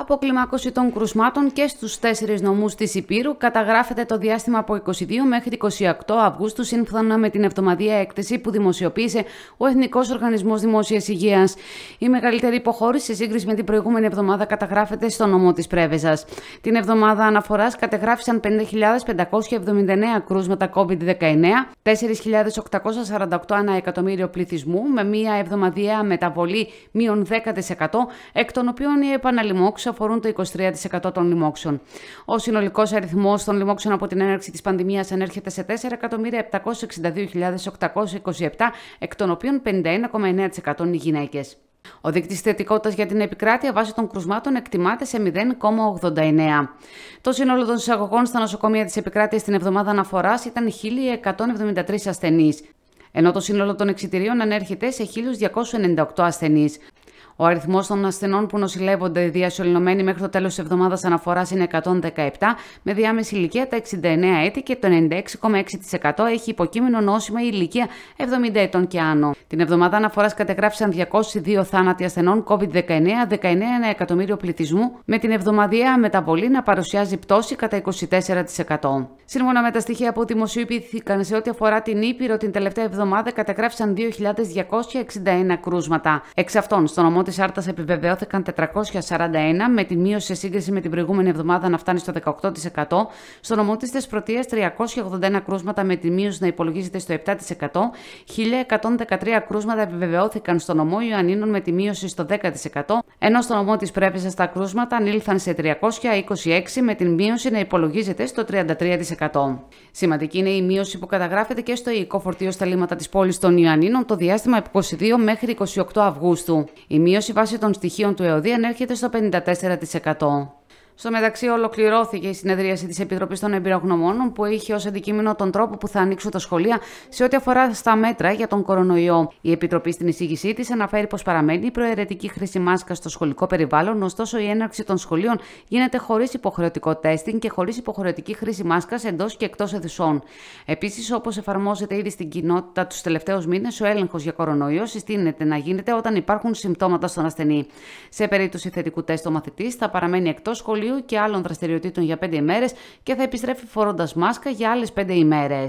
Αποκλιμάκωση των κρουσμάτων και στους τέσσερις νομούς της Υπήρου καταγράφεται το διάστημα από 22 μέχρι 28 Αυγούστου σύμφωνα με την εβδομαδία έκθεση που δημοσιοποίησε ο Εθνικός Οργανισμός Δημόσιας Υγείας. Η μεγαλύτερη υποχώρηση σε σύγκριση με την προηγούμενη εβδομάδα καταγράφεται στο νομό της Πρέβεζας. Την εβδομάδα αναφοράς κατεγράφησαν 5.579 κρούσματα COVID-19, 4.848 ανά εκατομμύριο πληθυσμού με μια εβδομαδιαία μεταβολή μείον 10% εκ των οποίων η επαναλημόξα αφορούν το 23% των λοιμόξεων. Ο συνολικός αριθμός των λοιμόξεων από την έναρξη της πανδημίας ανέρχεται σε 4.762.827, εκ των οποίων 51,9% είναι γυναίκες. Ο δείκτη θετικότητας για την επικράτεια βάσει των κρουσμάτων εκτιμάται σε 0,89. Το σύνολο των εισαγωγών στα νοσοκομεία της επικράτειας την εβδομάδα αναφοράς ήταν 1.173 ασθενείς, ενώ το σύνολο των εξιτηρίων ανέρχεται σε 1.298 ασθενείς. Ο αριθμός των ασθενών που νοσηλεύονται διασωληνωμένοι μέχρι το τέλος της εβδομάδας αναφοράς είναι 117, με διάμεση ηλικία τα 69 έτη και το 96,6% έχει υποκείμενο νόσημα η ηλικία 70 ετών και άνω. Την εβδομάδα αναφοράς κατεγράφησαν 202 θάνατοι ασθενών COVID-19, 19 19 εκατομμύριο πληθυσμού, με την εβδομαδιαία μεταβολή να παρουσιάζει πτώση κατά 24%. Σύμφωνα με τα στοιχεία που δημοσιοποιήθηκαν σε ό,τι αφορά την Ήπειρο, την τελευταία εβδομάδα καταγράφησαν 2.261 κρούσματα. Εξ αυτών, της Άρτας επιβεβαιώθηκαν 441 με τη μείωση σε σύγκριση με την προηγούμενη εβδομάδα να φτάνει στο 18%. Στο νομό τη 381 κρούσματα με τη μείωση να υπολογίζεται στο 7%. 1113 κρούσματα επιβεβαιώθηκαν στο νομό Ιωαννίνων με τη μείωση στο 10%. Ενώ στο νομό της Πρέβεζα τα κρούσματα ανήλθαν σε 326 με τη μείωση να υπολογίζεται στο 33%. Σημαντική είναι η μείωση που καταγράφεται και στο υλικό φορτίο στα λίμματα της πόλης των Ιωαννίνων το διάστημα 22 μέχρι 28 Αυγούστου. Η μείωση μείωση βάσει των στοιχείων του ΕΟΔΙ ανέρχεται στο 54%. Στο μεταξύ, ολοκληρώθηκε η συνεδρίαση της Επιτροπής των Εμπειρογνωμόνων, που είχε ως αντικείμενο τον τρόπο που θα ανοίξουν τα σχολεία σε ό,τι αφορά στα μέτρα για τον κορονοϊό. Η Επιτροπή στην εισήγησή της αναφέρει πως παραμένει η προαιρετική χρήση μάσκα στο σχολικό περιβάλλον, ωστόσο η έναρξη των σχολείων γίνεται χωρίς υποχρεωτικό τέστινγκ και χωρίς υποχρεωτική χρήση μάσκας εντός και εκτός αιθουσών. Επίσης, όπως εφαρμόζεται ήδη στην κοινότητα τους τελευταίους μήνες, ο έλεγχος για κορονοϊό συστήνεται να γίνεται όταν υπάρχουν συμπτώματα στον ασθενή. Σε περίπτωση θετικού τεστ, ο μαθητής θα παραμένει εκτός σχολείου εμβολίου και άλλων δραστηριοτήτων για 5 ημέρες και θα επιστρέφει φορώντας μάσκα για άλλες 5 ημέρε.